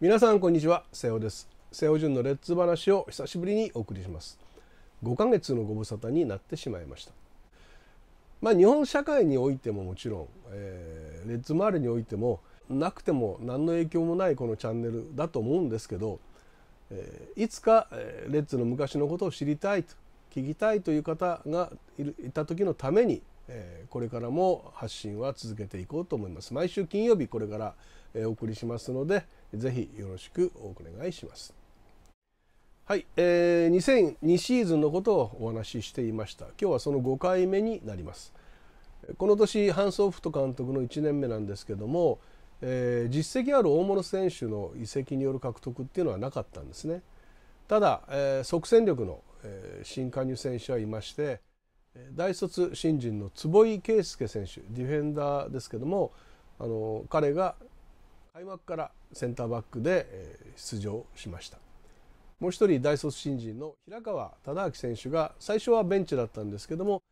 皆さんこんにちは瀬尾です瀬尾淳のレッツ話を久しぶりにお送りします5ヶ月のご無沙汰になってしまいましたまあ日本社会においてももちろん、えー、レッツ周りにおいてもなくても何の影響もないこのチャンネルだと思うんですけど、えー、いつかレッツの昔のことを知りたいと聞きたいという方がいた時のためにえこれからも発信は続けていこうと思います毎週金曜日これからえお送りしますのでぜひよろしくお願いしますはい、えー、2002シーズンのことをお話ししていました今日はその5回目になりますこの年ハンス・オフト監督の1年目なんですけども、えー、実績ある大物選手の移籍による獲得っていうのはなかったんですねただ、えー、即戦力の、えー、新加入選手はいまして大卒新人の坪井圭介選手ディフェンダーですけどもあの彼が開幕からセンターバックで出場しましたもう一人大卒新人の平川忠明選手が最初はベンチだったんですけども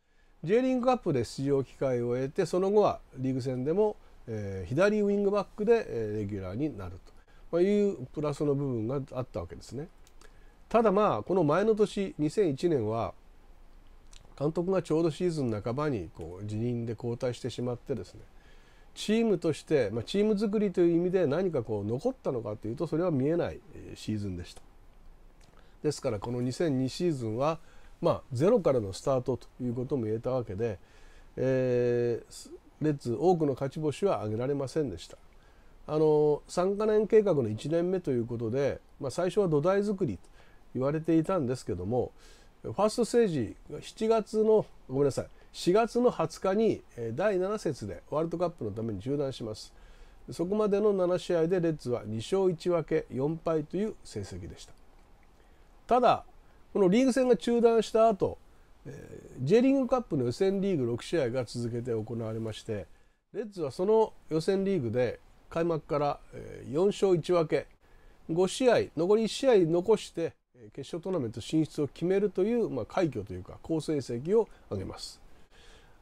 J リーグカップで出場機会を得てその後はリーグ戦でも、え左ウィングバックで、えレギュラーになるというプラスの部分があったわけですねただまあこの前の年2001年は監督がちょうどシーズン半ばにこう辞任で交代してしまってですねチームとして、まあ、チーム作りという意味で何かこう残ったのかというとそれは見えないシーズンでした。ですからこの2002シーズンは、まあ、ゼロからのスタートということも言えたわけで、えー、レッズ多くの勝ち星は挙げられませんでした。あの3か年計画の1年目ということで、まあ、最初は土台作りと言われていたんですけども、ファーストステージ7月のごめんなさい4月の20日に第7節でワールドカップのために中断しますそこまでの7試合でレッズは2勝1分け4敗という成績でしたただこのリーグ戦が中断した後 J リーグカップの予選リーグ6試合が続けて行われましてレッズはその予選リーグで開幕から4勝1分け5試合残り1試合残して決勝トーナメント進出を決めるという、まあ、快挙というか好成績を上げます。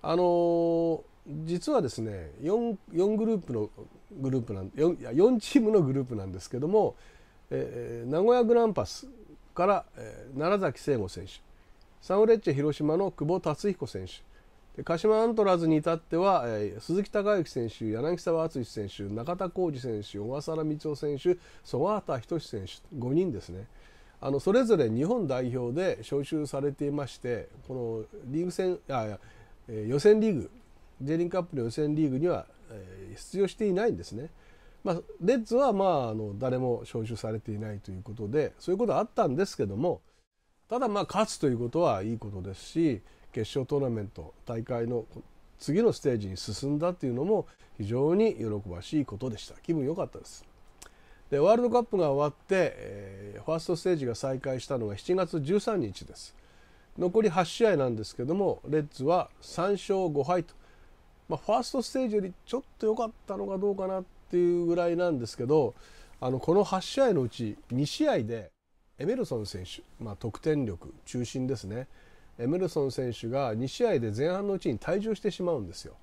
あのー、実はですね 4, 4グループのグループなん 4, いや4チームのグループなんですけども、えー、名古屋グランパスから、えー、楢崎聖吾選手サンフレッチェ広島の久保達彦選手で鹿島アントラーズに至っては、えー、鈴木孝之選手柳沢敦選手中田浩二選手小笠原光雄選手曽我畑仁志選手5人ですね。あのそれぞれ日本代表で招集されていましてこのリーグ戦あ予選リーグ J リンカップの予選リーグには出場していないんですね。まあ、レッズはまああの誰も招集されていないということでそういうことはあったんですけどもただまあ勝つということはいいことですし決勝トーナメント大会の次のステージに進んだというのも非常に喜ばしいことでした気分良かったです。でワールドカップが終わって、えー、ファーストステージが再開したのが7月13日です残り8試合なんですけどもレッズは3勝5敗と、まあ、ファーストステージよりちょっと良かったのかどうかなっていうぐらいなんですけどあのこの8試合のうち2試合でエメルソン選手、まあ、得点力中心ですねエメルソン選手が2試合で前半のうちに退場してしまうんですよ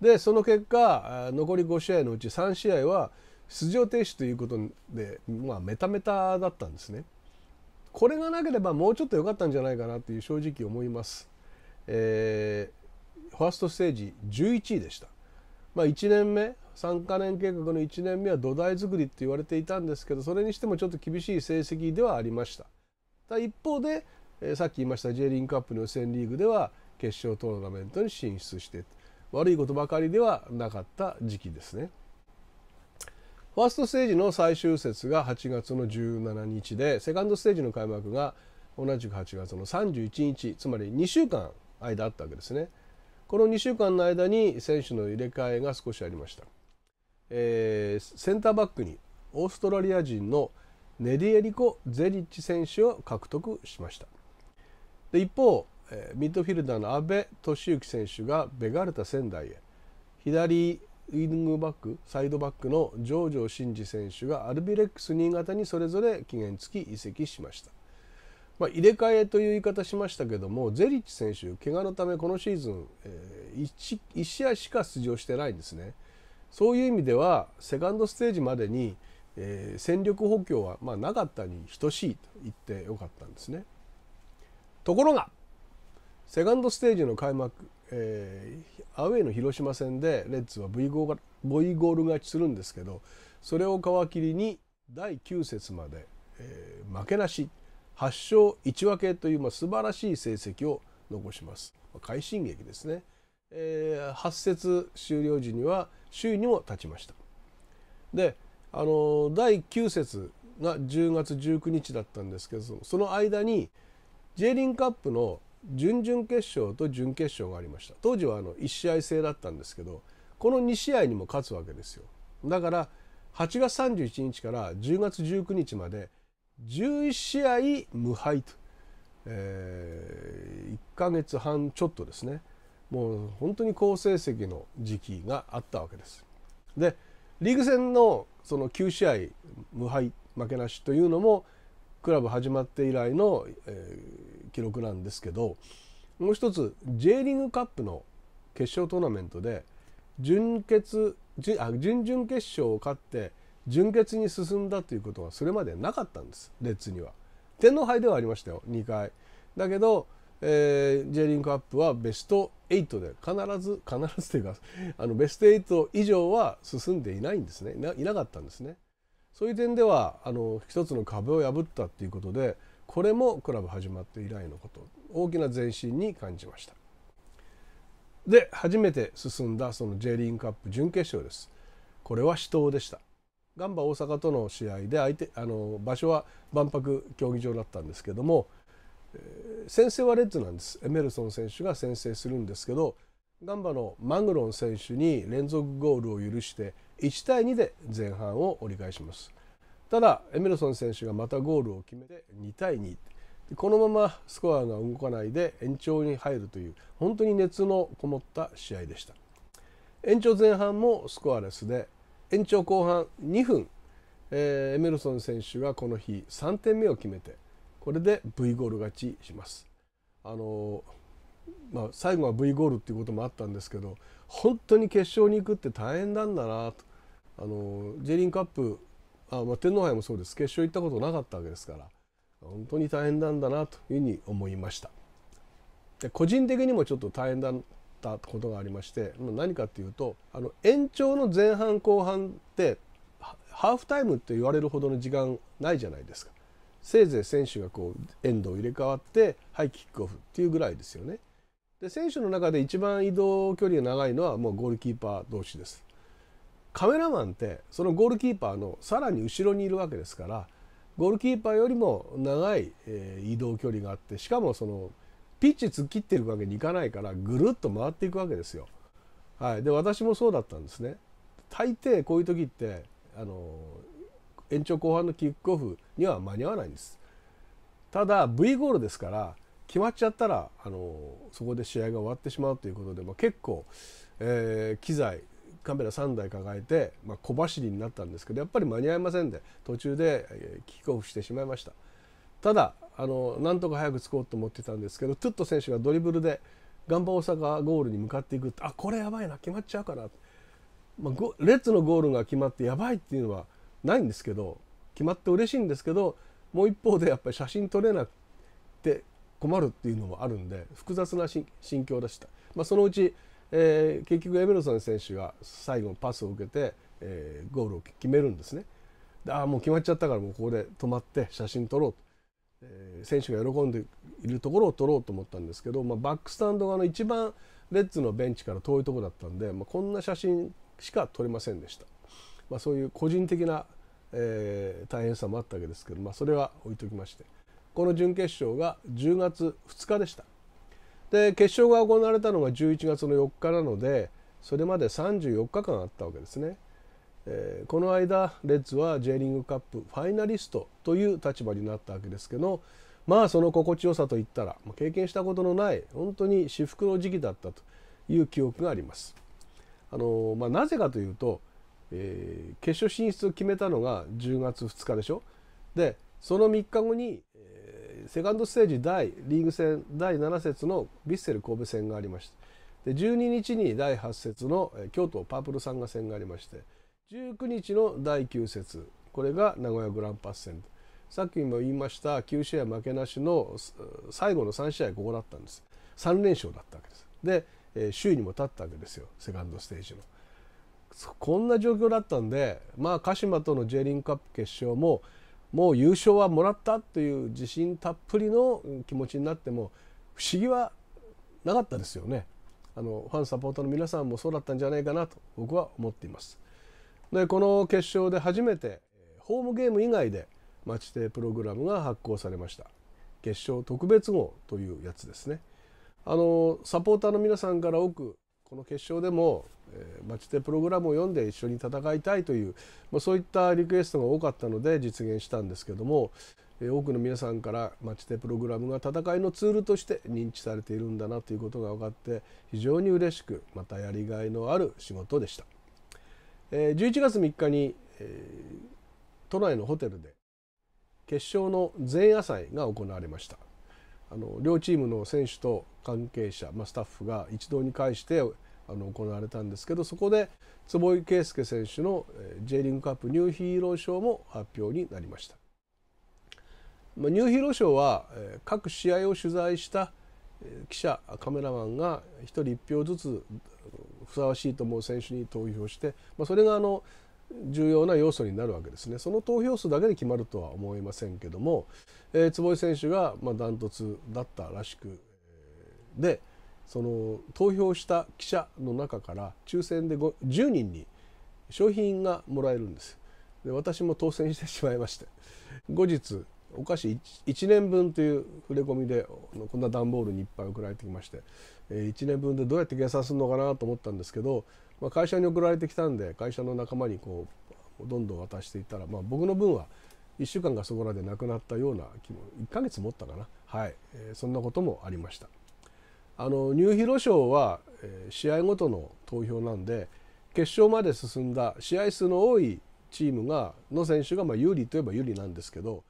でその結果残り5試合のうち3試合は出場停止ということで、まあ、メタメタだったんですね。これがなければもうちょっと良かったんじゃないかなっていう正直思います。えー、ファーストステージ11位でした。まあ、1年目3か年計画の1年目は土台作りって言われていたんですけどそれにしてもちょっと厳しい成績ではありましたた一方で、えー、さっき言いました J リーグカップの予選リーグでは決勝トーナメントに進出して悪いことばかりではなかった時期ですねファーストステージの最終節が8月の17日でセカンドステージの開幕が同じく8月の31日つまり2週間間あったわけですねこの2週間の間に選手の入れ替えが少しありました、えー、センターバックにオーストラリア人のネディエリコ・ゼリッチ選手を獲得しましたで一方ミッドフィルダーの阿部俊之選手がベガルタ仙台へ左イングバックサイドバックのジョー上場真司選手がアルビレックス新潟にそれぞれ期限付き移籍しました、まあ、入れ替えという言い方しましたけどもゼリッチ選手怪我のためこのシーズン、え 1, 1試合しか出場してないんですねそういう意味ではセカンドステージまでに、えー、戦力補強は、まあ、なかったに等しいと言ってよかったんですねところがセカンドステージの開幕えー、アウェーの広島戦でレッズは V ゴールゴール勝ちするんですけどそれを皮切りに第9節まで、えー、負けなし8勝1分けという、まあ、素晴らしい成績を残します、まあ、快進撃ですね、えー、8節終了時には首位にも立ちましたであのー、第9節が10月19日だったんですけどその間に J リンカップの準々決勝と準決勝がありました当時はあの1試合制だったんですけどこの2試合にも勝つわけですよだから8月31日から10月19日まで11試合無敗と、えー、1ヶ月半ちょっとですねもう本当に好成績の時期があったわけです。でリーグ戦のその9試合無敗負けなしというのもクラブ始まって以来の、え記録なんですけどもう一つ J リーグカップの決勝トーナメントで準決あ準々決勝を勝って準決に進んだということはそれまでなかったんですレッズには。天皇杯ではありましたよ2回。だけど、えー、J リーグカップはベスト8で必ず必ずというかあのベスト8以上は進んでいないんですねいなかったんですね。そういう点ではあの一つの壁を破ったっていうことでこれもクラブ始まって以来のこと大きな前進に感じましたで初めて進んだその J リーグカップ準決勝ですこれは死闘でしたガンバ大阪との試合で相手あの場所は万博競技場だったんですけども、え先制はレッズなんですエメルソン選手が先制するんですけどガンバのマグロン選手に連続ゴールを許して1対2で前半を折り返しますただエメルソン選手がまたゴールを決めて2対2このままスコアが動かないで延長に入るという本当に熱のこもった試合でした延長前半もスコアレスで延長後半2分、えー、エメルソン選手がこの日3点目を決めてこれで V ゴール勝ちしますあのまあ、最後は V ゴールっていうこともあったんですけど本当に決勝に行くって大変なんだなとあの J リンカップあ、まあ、天皇杯もそうです決勝行ったことなかったわけですから本当に大変なんだなというふうに思いましたで個人的にもちょっと大変だったことがありまして何かっていうとあの延長の前半後半ってハーフタイムって言われるほどの時間ないじゃないですかせいぜい選手がこうエンドを入れ替わってはいキックオフっていうぐらいですよねで選手の中で一番移動距離が長いのはもうゴールキーパー同士ですカメラマンってそのゴールキーパーのさらに後ろにいるわけですからゴールキーパーよりも長い、え移動距離があってしかもそのピッチ突っ切ってるわけにいかないからぐるっと回っていくわけですよ。はい、で私もそうだったんですね。大抵こういう時ってあの延長後半のキックオフには間に合わないんです。ただ V ゴールですから決まっちゃったらあのそこで試合が終わってしまうということで、まあ、結構、えー、機材カメラ3台抱えて、まあ、小走りになったんですけどやっぱり間に合いませんで途中で、えキックオフしてしまいましたただあのなんとか早く着こうと思ってたんですけどトゥット選手がドリブルでガンバ大阪ゴールに向かっていくあこれやばいな決まっちゃうかな、まあ、レッツのゴールが決まってやばいっていうのはないんですけど決まって嬉しいんですけどもう一方でやっぱり写真撮れなくて困るっていうのもあるんで複雑な心境でした。まあ、そのうちえー、結局エベロソン選手が最後のパスを受けて、えー、ゴールを決めるんですね。ああもう決まっちゃったからもうここで止まって写真撮ろうと、えー、選手が喜んでいるところを撮ろうと思ったんですけど、まあ、バックスタンド側の一番レッズのベンチから遠いところだったんで、まあ、こんな写真しか撮れませんでした。まあ、そういう個人的な、えー、大変さもあったわけですけど、まあ、それは置いときましてこの準決勝が10月2日でした。で決勝が行われたのが11月の4日なのでそれまで34日間あったわけですね、えー、この間レッズは J リングカップファイナリストという立場になったわけですけどまあその心地よさといったら経験したことのない本当に至福の時期だったという記憶があります。あのまあ、なぜかというと、えー、決勝進出を決めたのが10月2日でしょでその3日後にセカンドステージ第リーグ戦第7節のヴィッセル神戸戦がありましてで12日に第8節の京都パープルサンガ戦がありまして19日の第9節これが名古屋グランパス戦さっきも言いました9試合負けなしの最後の3試合ここだったんです3連勝だったわけですで、首位にも立ったわけですよセカンドステージのこんな状況だったんでまあ鹿島との J リンカップ決勝ももう優勝はもらったという自信たっぷりの気持ちになっても不思議はなかったですよねあのファンサポーターの皆さんもそうだったんじゃないかなと僕は思っていますでこの決勝で初めてホームゲーム以外でマチプログラムが発行されました決勝特別号というやつですねあのサポーターの皆さんから多くこの決勝でも、えー、待ち手プログラムを読んで一緒に戦いたいという、まあ、そういったリクエストが多かったので実現したんですけども、えー、多くの皆さんから待ち手プログラムが戦いのツールとして認知されているんだなということが分かって非常に嬉しくまたやりがいのある仕事でした。えー、11月3日に、えー、都内のホテルで決勝の前夜祭が行われました。あの両チームの選手と関係者、まあ、スタッフが一堂に会してあの行われたんですけどそこで坪井圭介選手の J リングカップニューヒーロー賞も発表になりました、まあ、ニューヒーロー賞は各試合を取材した記者カメラマンが1人1票ずつふさわしいと思う選手に投票して、まあ、それがあの重要な要素になるわけですねその投票数だけで決まるとは思いませんけども、えー、坪井選手がダン、トツだったらしくでその投票した記者の中から抽選で10人に商品がもらえるんですで私も当選してしまいまして後日お菓子 1, 1年分という触れ込みでこんな段ボールにいっぱい送られてきまして1年分でどうやって計算するのかなと思ったんですけどまあ、会社に送られてきたんで会社の仲間にこうどんどん渡していったら、まあ、僕の分は1週間がそこらでなくなったような気も1ヶ月持ったかな、はいえー、そんなこともありましたあのニューヒロ賞は、えー、試合ごとの投票なんで決勝まで進んだ試合数の多いチームがの選手が、まあ、有利といえば有利なんですけど、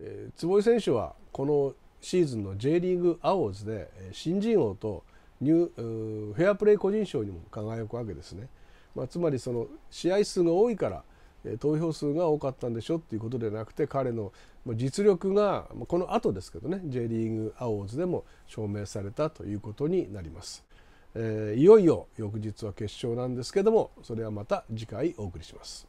えー、坪井選手はこのシーズンの J リーグアォーズで新人王とニューフェアプレー個人賞にも輝くわけですね。まあ、つまりその試合数が多いから投票数が多かったんでしょっていうことではなくて彼の実力がこの後ですけどね J リーグアオーズでも証明されたということになります、えー、いよいよ翌日は決勝なんですけどもそれはまた次回お送りします